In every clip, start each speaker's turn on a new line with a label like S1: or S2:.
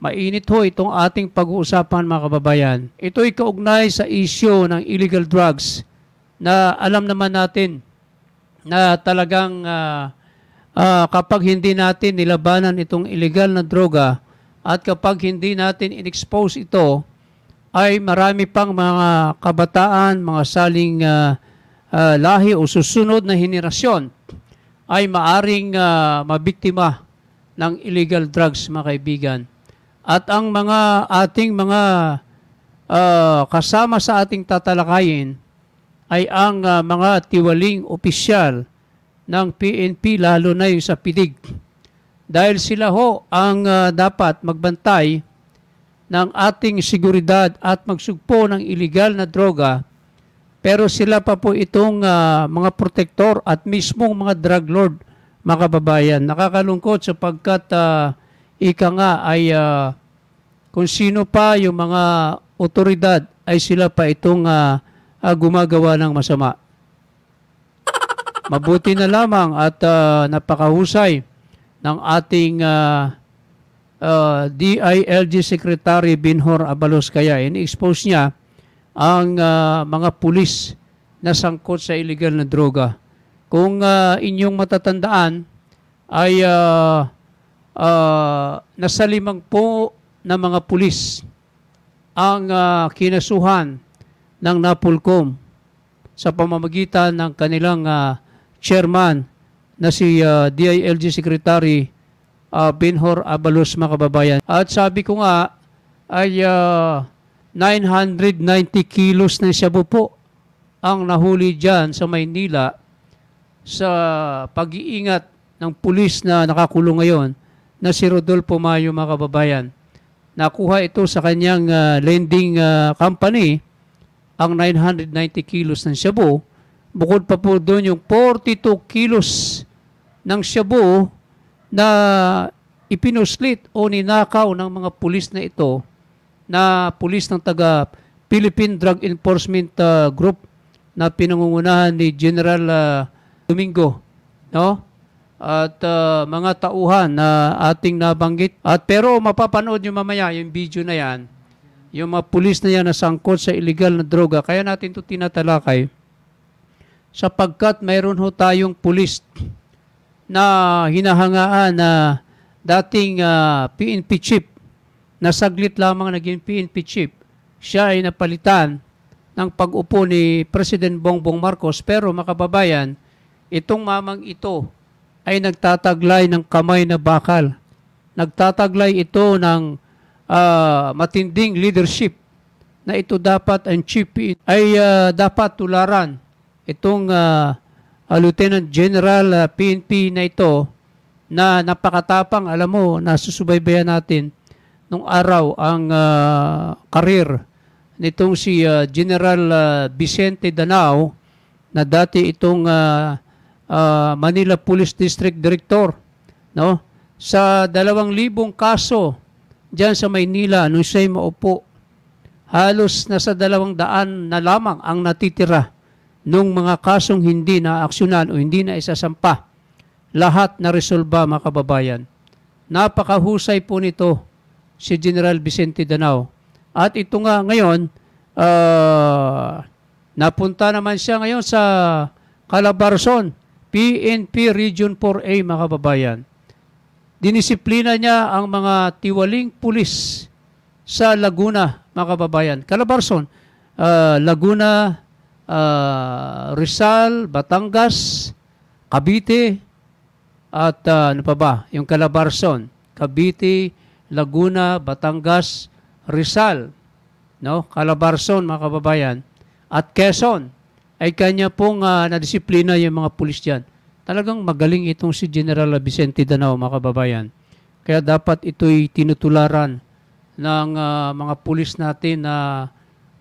S1: Mainit ho itong ating pag-uusapan mga kababayan. Ito'y kaugnay sa isyo ng illegal drugs na alam naman natin na talagang uh, uh, kapag hindi natin nilabanan itong illegal na droga at kapag hindi natin inexpose ito ay marami pang mga kabataan, mga saling uh, uh, lahi o susunod na henerasyon ay maaring uh, mabiktima ng illegal drugs mga kaibigan at ang mga ating mga uh, kasama sa ating tatalakayin ay ang uh, mga tiwaling opisyal ng PNP lalo na yung sa PIDIG dahil sila ho ang uh, dapat magbantay ng ating seguridad at magsugpo ng ilegal na droga pero sila pa po itong uh, mga protektor at mismong mga drug lord mga kababayan. Nakakalungkot sapagkat uh, ika nga ay uh, kung sino pa yung mga otoridad ay sila pa itong uh, uh, gumagawa ng masama. Mabuti na lamang at uh, napakahusay ng ating uh, uh, DILG Secretary Binhor Abalos kaya in-expose niya ang uh, mga pulis na sangkot sa illegal na droga. Kung uh, inyong matatandaan ay uh, uh, ah, nasa limang po na mga pulis ang uh, kinasuhan ng Napolcom sa pamamagitan ng kanilang uh, chairman na si uh, DILG Secretary uh, Binhor Abalos mga kababayan. At sabi ko nga ay uh, 990 kilos ng shabu po ang nahuli dyan sa Maynila sa pag-iingat ng pulis na nakakulong ngayon na si Rodolfo Mayo mga kababayan. Nakuha ito sa kanyang uh, lending uh, company ang 990 kilos ng shabu. Bukod pa po doon yung 42 kilos ng shabu na ipinuslit o ninakaw ng mga pulis na ito na pulis ng taga Philippine Drug Enforcement uh, Group na pinangungunahan ni General uh, Domingo no at uh, mga tauhan na ating nabanggit. At pero mapapanood nyo mamaya yung video na yan, yung mga pulis na yan na sangkot sa illegal na droga. Kaya natin ito tinatalakay sapagkat mayroon ho tayong pulis na hinahangaan na dating uh, ah, PNP chief na saglit lamang naging PNP chief. Siya ay napalitan ng pag-upo ni President Bongbong Marcos pero makababayan, itong mamang ito ay nagtataglay ng kamay na bakal. Nagtataglay ito ng uh, matinding leadership na ito dapat ang chief ay uh, dapat tularan itong uh, Lieutenant General uh, PNP na ito na napakatapang alam mo nasusubaybayan natin nung araw ang uh, karir nitong si uh, General uh, Vicente Danao na dati itong uh, uh, Manila Police District Director no sa 2,000 kaso diyan sa Maynila nung siya maupo halos nasa 200 na lamang ang natitira nung mga kasong hindi na aksyonan o hindi na isasampa lahat na resolba mga kababayan napakahusay po nito si General Vicente Danao at ito nga ngayon uh, napunta naman siya ngayon sa Calabarzon PNP Region 4A mga kababayan. Dinisiplina niya ang mga tiwaling pulis sa Laguna mga kababayan. Calabarzon, uh, ah, Laguna, uh, Rizal, Batangas, Cavite, at uh, ano pa ba? Yung Calabarzon, Cavite, Laguna, Batangas, Rizal, no? Calabarzon mga kababayan, at Quezon ay kanya pong uh, nadisiplina yung mga pulis dyan. Talagang magaling itong si General Vicente Danao, mga kababayan. Kaya dapat ito'y tinutularan ng uh, mga pulis natin na uh,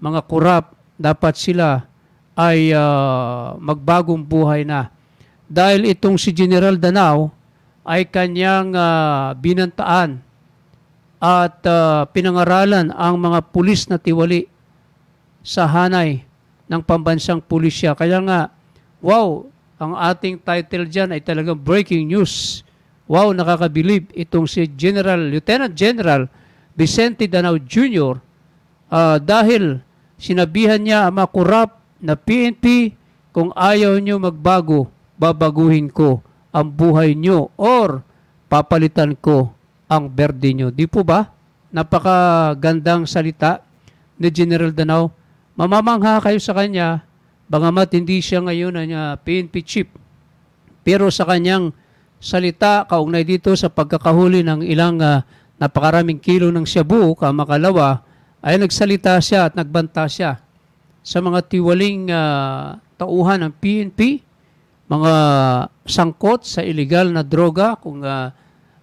S1: mga kurap. Dapat sila ay uh, magbagong buhay na. Dahil itong si General Danao ay kanyang uh, binantaan at uh, pinangaralan ang mga pulis na tiwali sa hanay ng pambansang pulisya. Kaya nga, wow, ang ating title dyan ay talagang breaking news. Wow, nakakabilib itong si General Lieutenant General Vicente Danao Jr. Uh, ah, dahil sinabihan niya ang mga kurap na PNP kung ayaw niyo magbago, babaguhin ko ang buhay niyo or papalitan ko ang berde niyo. Di po ba? Napakagandang salita ni General Danao Mamamangha kayo sa kanya, bangamat hindi siya ngayon ang PNP ah, chief. Pero sa kanyang salita, kaugnay dito sa pagkakahuli ng ilang uh, napakaraming kilo ng shabu, kamakalawa, ay nagsalita siya at nagbanta siya sa mga tiwaling uh, tauhan ng PNP, mga sangkot sa illegal na droga, kung uh,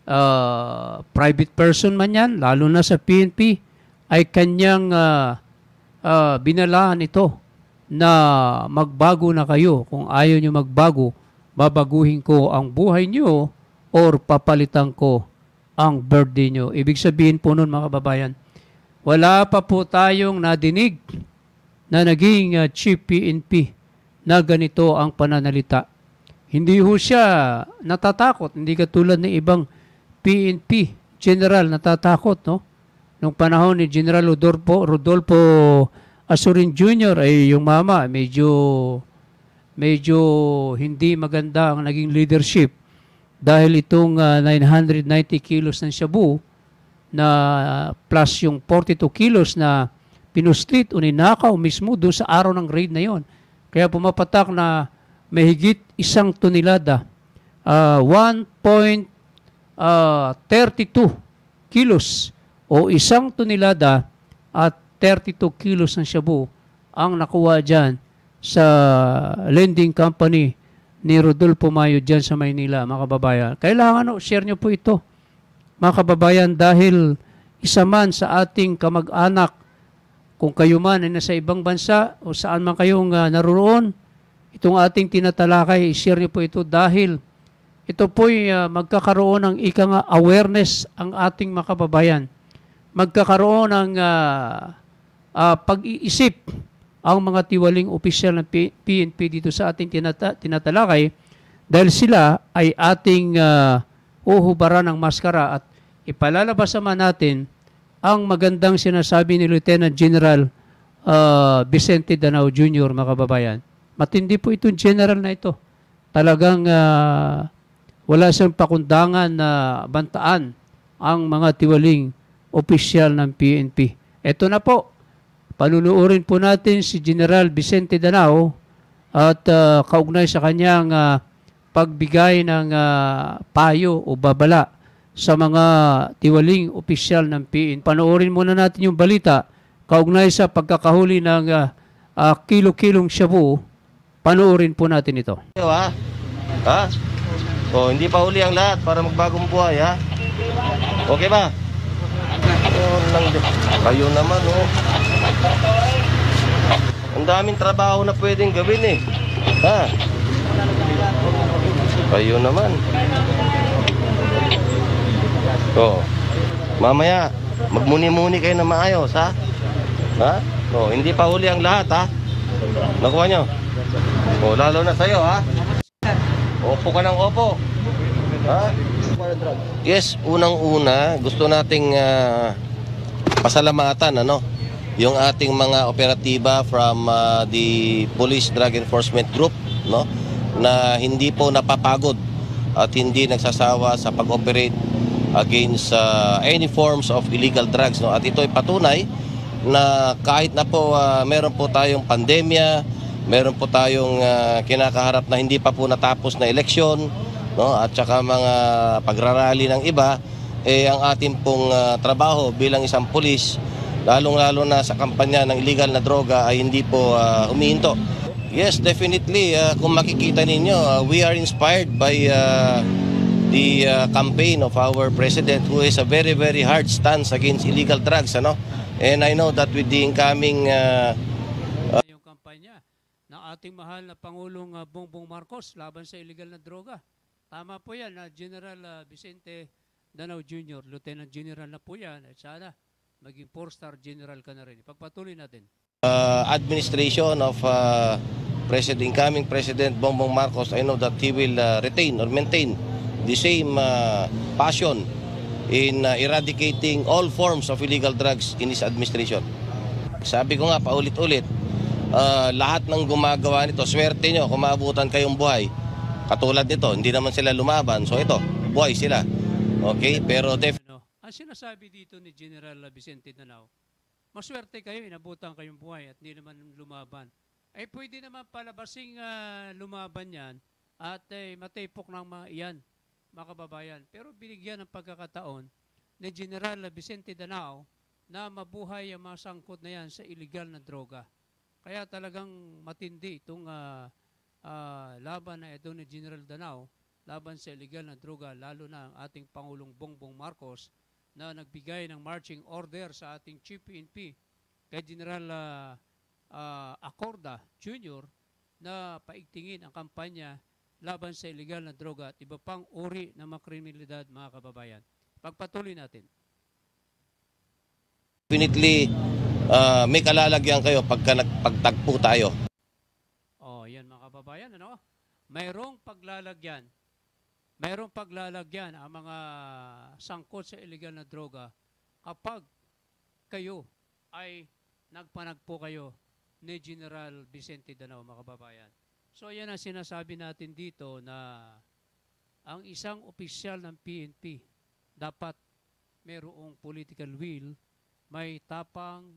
S1: uh, private person man yan, lalo na sa PNP, ay kanyang uh, uh, ah, binalahan ito na magbago na kayo. Kung ayaw nyo magbago, babaguhin ko ang buhay nyo or papalitan ko ang birthday nyo. Ibig sabihin po nun mga kababayan, wala pa po tayong nadinig na naging uh, chief PNP na ganito ang pananalita. Hindi ho siya natatakot, hindi katulad ng ibang PNP general natatakot, no? nung panahon ni General Rodolfo, Rodolfo Asurin Jr. ay yung mama medyo medyo hindi maganda ang naging leadership dahil itong uh, ah, 990 kilos ng shabu na plus yung 42 kilos na pinustrit o ninakaw mismo doon sa araw ng raid na yon. Kaya pumapatak na may higit isang tonelada, uh, ah, 1.32 ah, kilos o isang tonelada at 32 kilos ng shabu ang nakuha dyan sa lending company ni Rodolfo Mayo dyan sa Maynila, mga kababayan. Kailangan, no, share nyo po ito, mga kababayan, dahil isa man sa ating kamag-anak, kung kayo man ay nasa ibang bansa o saan man kayong uh, naroon, itong ating tinatalakay, share nyo po ito dahil ito po'y uh, magkakaroon ng ika nga awareness ang ating mga kababayan magkakaroon ng uh, uh, pag-iisip ang mga tiwaling opisyal ng PNP dito sa ating tinata- tinatalakay dahil sila ay ating uh, uhubaran ng maskara at ipalalabas naman natin ang magandang sinasabi ni Lieutenant General uh, Vicente Danao Jr., mga kababayan. Matindi po itong general na ito. Talagang uh, wala siyang pakundangan na bantaan ang mga tiwaling official ng PNP. Ito na po, panunuurin po natin si General Vicente Danao at uh, kaugnay sa kanyang uh, pagbigay ng uh, payo o babala sa mga tiwaling opisyal ng PNP. Panoorin muna natin yung balita kaugnay sa pagkakahuli ng uh, uh, kilo-kilong shabu. Panoorin po natin ito.
S2: Ha? Ha? So, hindi pa huli ang lahat para magbagong buhay, ha? Okay ba? Yun lang din. Kayo naman, oh. Ang daming trabaho na pwedeng gawin, eh. Ha? Kayo naman. Oh. Mamaya, magmuni-muni kayo na maayos, ha? Ha? Oh, hindi pa huli ang lahat, ha? Nakuha nyo? Oh, lalo na sa'yo, ha? Opo ka ng opo. Ha? Yes, unang-una, gusto nating uh, pasalamatan ano, yung ating mga operatiba from uh, the Police Drug Enforcement Group no, na hindi po napapagod at hindi nagsasawa sa pag-operate against uh, any forms of illegal drugs. No? At ito ay patunay na kahit na po uh, meron po tayong pandemya, meron po tayong uh, kinakaharap na hindi pa po natapos na eleksyon, no? at saka mga pagrarally ng iba, eh, ang ating pong uh, trabaho bilang isang pulis, lalong-lalo na sa kampanya ng illegal na droga ay hindi po uh, ah, umihinto. Yes, definitely. Uh, kung makikita ninyo, uh, we are inspired by uh, the uh, campaign of our president who is a very, very hard stance against illegal drugs. Ano? And I know that with the incoming... Uh, uh, kampanya
S1: ng ating mahal na Pangulong Bongbong Marcos laban sa illegal na droga. Tama po yan, uh, General uh, Vicente Danaw Jr., Lieutenant General na po yan. At sana maging four star general ka na rin. Pagpatuloy natin. Uh,
S2: administration of uh, President, incoming President Bongbong Marcos, I know that he will uh, retain or maintain the same uh, passion in uh, eradicating all forms of illegal drugs in his administration. Sabi ko nga paulit-ulit, uh, lahat ng gumagawa nito, swerte nyo kung maabutan kayong buhay. Katulad nito, hindi naman sila lumaban. So ito, buhay sila. Okay, mm. pero def- ano,
S1: ang sinasabi dito ni General Vicente Danao, maswerte kayo, inabutan kayong buhay at hindi naman lumaban. Ay eh, pwede naman palabasing uh, lumaban yan at eh, matipok ng mga iyan, mga kababayan. Pero binigyan ng pagkakataon ni General Vicente Danao na mabuhay ang mga sangkot na yan sa illegal na droga. Kaya talagang matindi itong uh, uh, laban na ito ni General Danao laban sa illegal na droga, lalo na ang ating Pangulong Bongbong Marcos na nagbigay ng marching order sa ating Chief PNP kay General uh, uh, Acorda Jr. na paigtingin ang kampanya laban sa illegal na droga at iba pang uri ng mga kriminalidad mga kababayan. Pagpatuloy natin.
S2: Definitely, uh, may kalalagyan kayo pagka nagpagtagpo tayo.
S1: Oh, yan mga kababayan, ano? Mayroong paglalagyan Mayroong paglalagyan ang mga sangkot sa illegal na droga kapag kayo ay nagpanagpo kayo ni General Vicente Danao, mga kababayan. So, yan ang sinasabi natin dito na ang isang opisyal ng PNP dapat mayroong political will, may tapang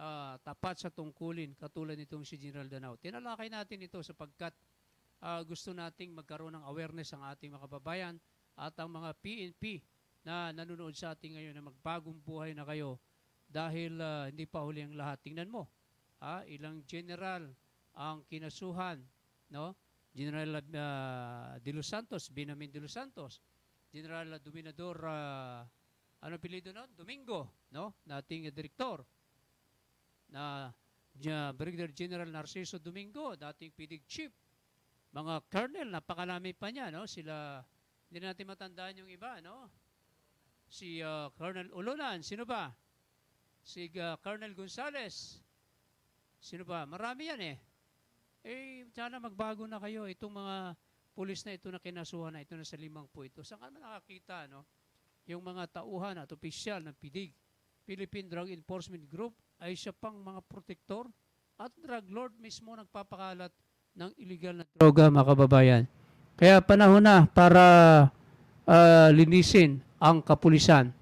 S1: uh, tapat sa tungkulin katulad nitong si General Danao. Tinalakay natin ito sapagkat uh, gusto nating magkaroon ng awareness ang ating mga kababayan at ang mga PNP na nanonood sa atin ngayon na magbagong buhay na kayo dahil uh, hindi pa huli ang lahat. Tingnan mo, ha? Ah, ilang general ang kinasuhan, no? General uh, De Los Santos, Binamin De Los Santos, General Dominador, uh, ano pilido noon? Domingo, no? Nating uh, direktor na uh, Brigadier General Narciso Domingo, dating PDIG Chief, mga colonel, napakalami pa niya, no? Sila, hindi natin matandaan yung iba, no? Si uh, Colonel Ulunan, sino ba? Si uh, Colonel Gonzales, sino ba? Marami yan eh. Eh, sana magbago na kayo. Itong mga pulis na ito na kinasuhan na, ito na sa limang puwito. Saan ka nakakita, no? Yung mga tauhan at opisyal ng PIDIG, Philippine Drug Enforcement Group, ay siya pang mga protector at drug lord mismo nagpapakalat ng illegal na droga mga kababayan. Kaya panahon na para uh, linisin ang kapulisan.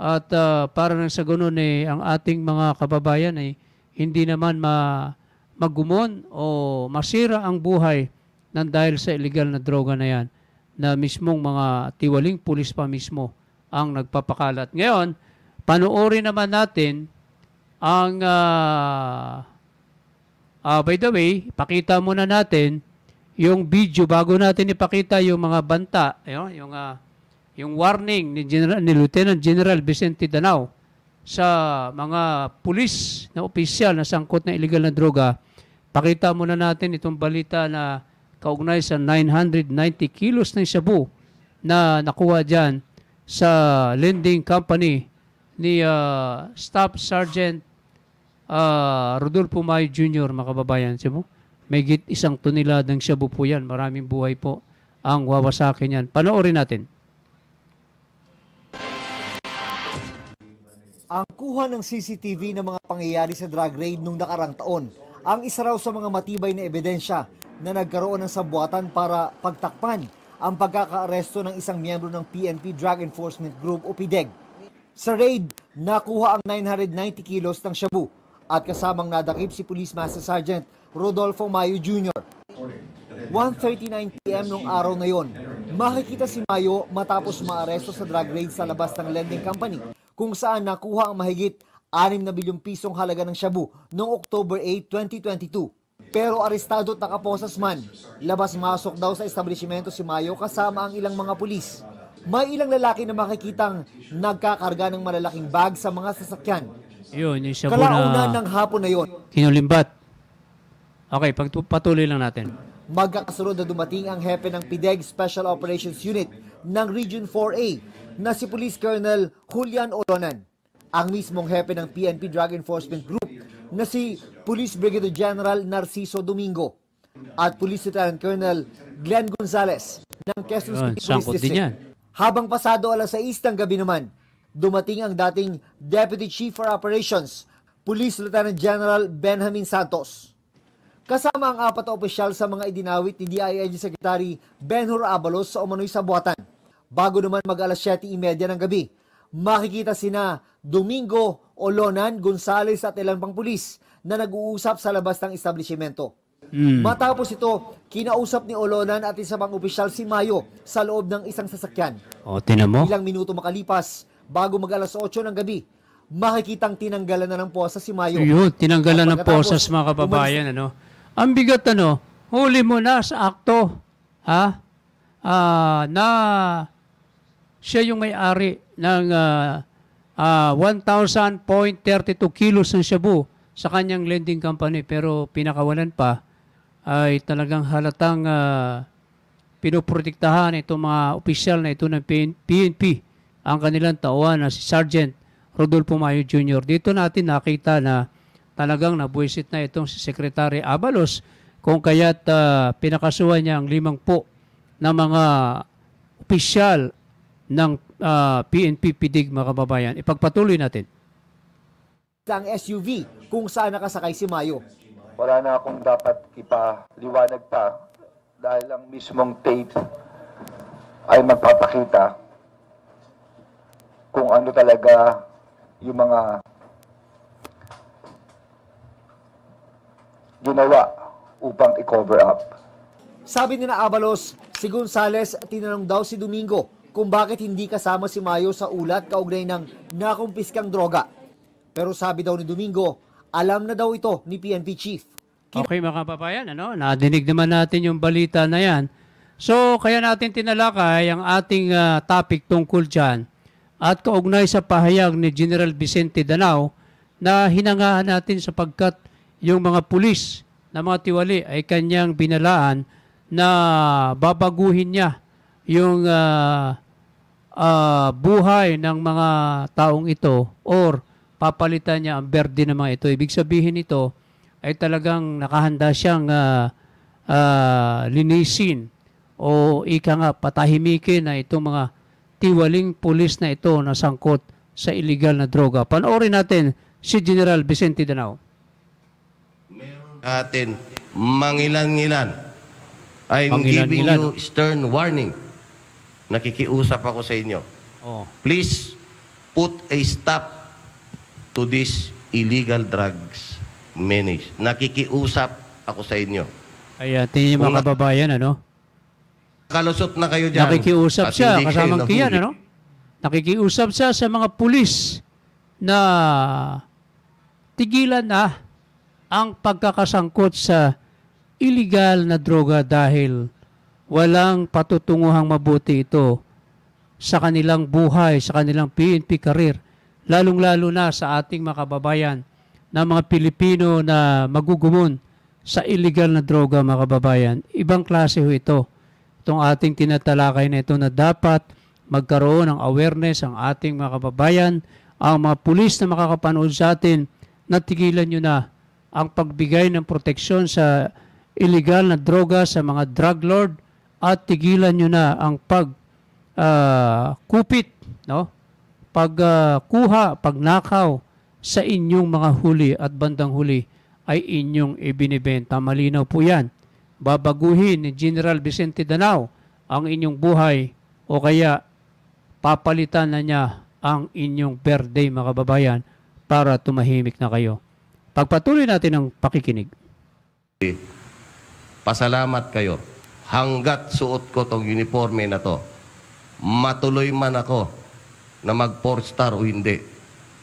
S1: At uh, para nang sa ganun eh, ang ating mga kababayan ay eh, hindi naman ma magumon o masira ang buhay nang dahil sa illegal na droga na yan na mismong mga tiwaling pulis pa mismo ang nagpapakalat. Ngayon, panoorin naman natin ang uh, Uh, by the way, pakita muna natin yung video bago natin ipakita yung mga banta, you yung uh, yung warning ni General ni Lieutenant General Vicente Danao sa mga pulis na opisyal na sangkot na illegal na droga. Pakita muna natin itong balita na kaugnay sa 990 kilos ng shabu na nakuha diyan sa lending company ni uh, Staff Sergeant uh, Rodolfo Mayo Jr., mga kababayan, siya mo, may git isang ng shabu po yan. Maraming buhay po ang wawasakin yan. Panoorin natin.
S3: Ang kuha ng CCTV ng mga pangyayari sa drug raid nung nakarang taon ang isa raw sa mga matibay na ebidensya na nagkaroon ng sabuatan para pagtakpan ang pagkakaaresto ng isang miyembro ng PNP Drug Enforcement Group o PDEG. Sa raid, nakuha ang 990 kilos ng shabu, at kasamang nadakip si Police Master Sergeant Rodolfo Mayo Jr. 1.39pm noong araw na yon, makikita si Mayo matapos maaresto sa drug raid sa labas ng lending company kung saan nakuha ang mahigit 6 na bilyong pisong halaga ng shabu noong October 8, 2022. Pero arestado at nakaposas man, labas-masok daw sa establishmento si Mayo kasama ang ilang mga pulis. May ilang lalaki na makikitang nagkakarga ng malalaking bag sa mga sasakyan
S1: yun, yung shabu Kalaunan na ng
S3: hapon na yon.
S1: kinulimbat. Okay, pagtu- patuloy lang natin.
S3: Magkakasunod na dumating ang hepe ng PDEG Special Operations Unit ng Region 4A na si Police Colonel Julian Oronan. Ang mismong hepe ng PNP Drug Enforcement Group na si Police Brigadier General Narciso Domingo at Police Lieutenant Colonel Glenn Gonzalez ng Quezon City Police District. Habang pasado alas 6 ng gabi naman, dumating ang dating Deputy Chief for Operations, Police Lieutenant General Benjamin Santos. Kasama ang apat na opisyal sa mga idinawit ni DIIG Secretary Benhur Abalos sa umano'y sabuatan. Bago naman mag alas 7.30 ng gabi, makikita sina Domingo Olonan Gonzales at ilang pang pulis na nag-uusap sa labas ng establishmento. Mm. Matapos ito, kinausap ni Olonan at isa pang opisyal si Mayo sa loob ng isang sasakyan.
S1: O, tinamo. Ilang
S3: minuto makalipas, bago mag alas 8 ng gabi, makikitang tinanggalan na ng posas si Mayo. Yun, tinanggalan ng sa mga kababayan.
S1: ano? Ang bigat ano,
S3: huli mo na sa akto, ha? Uh, na
S1: siya yung may-ari ng uh, uh, 1,000.32 kilos ng shabu sa kanyang lending company pero pinakawalan pa ay talagang halatang uh, ah, pinoprotektahan itong mga opisyal na ito ng PNP ang kanilang tauhan na si Sergeant Rodolfo Mayo Jr. Dito natin nakita na talagang nabuisit na itong si Secretary Abalos kung kaya't uh, pinakasuhan niya ang limang po na mga opisyal ng uh, ah, PNP PIDIG mga kababayan. Ipagpatuloy natin.
S3: Ang SUV kung saan nakasakay si Mayo. Wala na akong dapat ipaliwanag pa dahil ang mismong tape ay magpapakita kung ano talaga yung mga ginawa upang i-cover up. Sabi ni na Avalos, si Gonzales tinanong daw si Domingo kung bakit hindi kasama si Mayo sa ulat kaugnay ng nakumpiskang droga. Pero sabi daw ni Domingo, alam na daw ito ni PNP Chief. okay mga
S1: kapapayan, ano? nadinig naman natin yung balita na yan. So kaya natin tinalakay ang ating uh, topic tungkol dyan at kaugnay sa pahayag ni General Vicente Danao na hinangaan natin sapagkat yung mga pulis na mga tiwali ay kanyang binalaan na babaguhin niya yung uh, uh, buhay ng mga taong ito or papalitan niya ang berde ng mga ito. Ibig sabihin nito ay talagang nakahanda siyang uh, uh, linisin o ika nga patahimikin na itong mga tiwaling pulis na ito na sangkot sa illegal na droga. Panoorin natin si General Vicente Danao.
S2: Meron atin mangilan-ngilan. I'm mangilan giving you stern warning. Nakikiusap ako sa inyo. Oh. Please put a stop to this illegal drugs menace. Nakikiusap ako sa
S1: inyo. Ay, uh, tingin mga kababayan, ano? Kalusot na kayo dyan. Nakikiusap At siya, kasama ng kasamang nahuli. Kian, ano? Nakikiusap siya sa mga pulis na tigilan na ang pagkakasangkot sa illegal na droga dahil walang patutunguhang mabuti ito sa kanilang buhay, sa kanilang PNP career, lalong-lalo na sa ating makababayan na mga Pilipino na magugumon sa illegal na droga, makababayan. Ibang klase ho ito itong ating tinatalakay na ito na dapat magkaroon ng awareness ang ating mga kababayan, ang mga pulis na makakapanood sa atin, natigilan nyo na ang pagbigay ng proteksyon sa illegal na droga sa mga drug lord at tigilan nyo na ang pag uh, kupit, no? pagkuha, ah, uh, pagnakaw sa inyong mga huli at bandang huli ay inyong ibinibenta. Malinaw po yan babaguhin ni General Vicente Danao ang inyong buhay o kaya papalitan na niya ang inyong birthday mga kababayan para tumahimik na kayo. Pagpatuloy natin ang pakikinig.
S2: Pasalamat kayo. Hanggat suot ko tong uniforme na to, matuloy man ako na mag four star o hindi,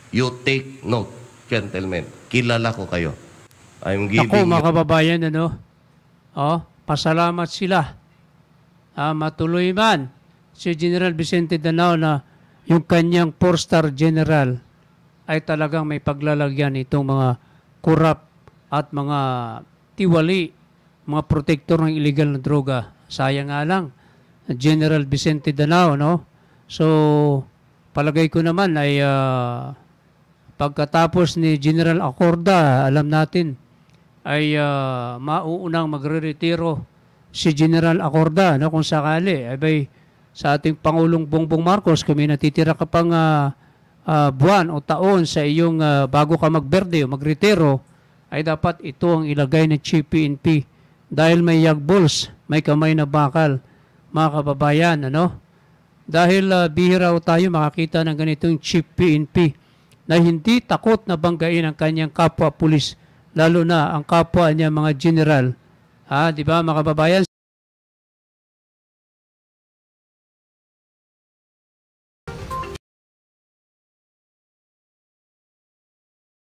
S2: you take note, gentlemen. Kilala ko kayo. I'm giving Ako,
S1: mga kababayan, ano? Oh, pasalamat sila. Ah, matuloy man si General Vicente Danao na yung kanyang four-star general ay talagang may paglalagyan itong mga kurap at mga tiwali, mga protektor ng illegal na droga. Sayang nga lang, General Vicente Danao, no? So, palagay ko naman ay uh, pagkatapos ni General Acorda, alam natin, ay uh, mauunang magre-retiro si General Acorda no, kung sakali. Ay bay, sa ating Pangulong Bongbong Marcos, kami natitira ka pang uh, uh, buwan o taon sa iyong uh, bago ka magberde o magretiro, ay dapat ito ang ilagay ng Chief PNP dahil may yagbols, may kamay na bakal, mga kababayan. Ano? Dahil uh, bihira tayo makakita ng ganitong Chief PNP na hindi takot na banggain ang kanyang kapwa pulis lalo na ang kapwa niya mga general.
S3: Ha, di ba mga kababayan?